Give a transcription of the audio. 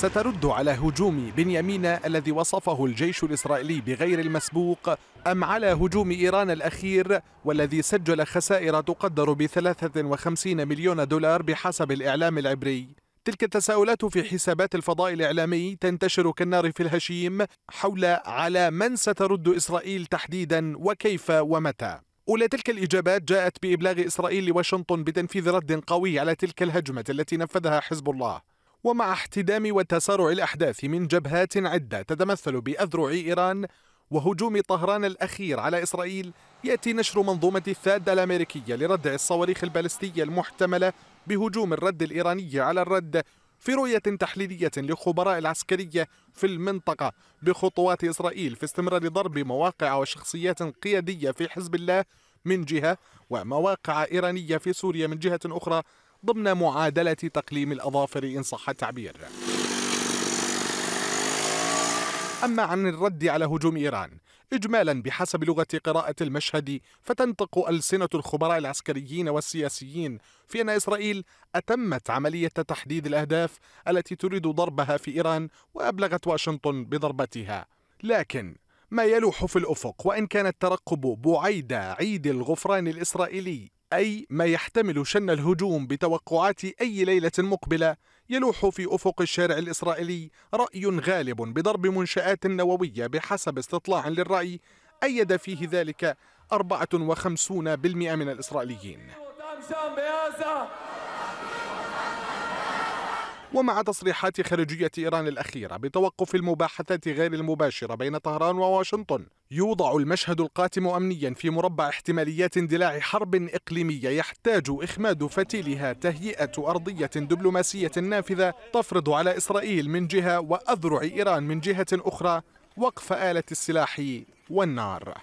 سترد على هجوم بنيامين الذي وصفه الجيش الإسرائيلي بغير المسبوق أم على هجوم إيران الأخير والذي سجل خسائر تقدر ب 53 مليون دولار بحسب الإعلام العبري تلك التساؤلات في حسابات الفضاء الإعلامي تنتشر كالنار في الهشيم حول على من سترد إسرائيل تحديدا وكيف ومتى أولى تلك الإجابات جاءت بإبلاغ إسرائيل لواشنطن بتنفيذ رد قوي على تلك الهجمة التي نفذها حزب الله ومع احتدام وتسارع الأحداث من جبهات عدة تتمثل بأذرع إيران وهجوم طهران الأخير على إسرائيل يأتي نشر منظومة الثادة الأمريكية لردع الصواريخ البالستية المحتملة بهجوم الرد الإيراني على الرد في رؤية تحليلية لخبراء العسكرية في المنطقة بخطوات إسرائيل في استمرار ضرب مواقع وشخصيات قيادية في حزب الله من جهة ومواقع إيرانية في سوريا من جهة أخرى ضمن معادلة تقليم الأظافر إن صح التعبير أما عن الرد على هجوم إيران إجمالا بحسب لغة قراءة المشهد فتنطق ألسنة الخبراء العسكريين والسياسيين في أن إسرائيل أتمت عملية تحديد الأهداف التي تريد ضربها في إيران وأبلغت واشنطن بضربتها لكن ما يلوح في الأفق وإن كان الترقب بعيد عيد الغفران الإسرائيلي أي ما يحتمل شن الهجوم بتوقعات أي ليلة مقبلة يلوح في أفق الشارع الإسرائيلي رأي غالب بضرب منشآت نووية بحسب استطلاع للرأي أيد فيه ذلك 54% من الإسرائيليين ومع تصريحات خارجية إيران الأخيرة بتوقف المباحثات غير المباشرة بين طهران وواشنطن يوضع المشهد القاتم أمنيا في مربع احتماليات اندلاع حرب إقليمية يحتاج إخماد فتيلها تهيئة أرضية دبلوماسية نافذة تفرض على إسرائيل من جهة وأذرع إيران من جهة أخرى وقف آلة السلاح والنار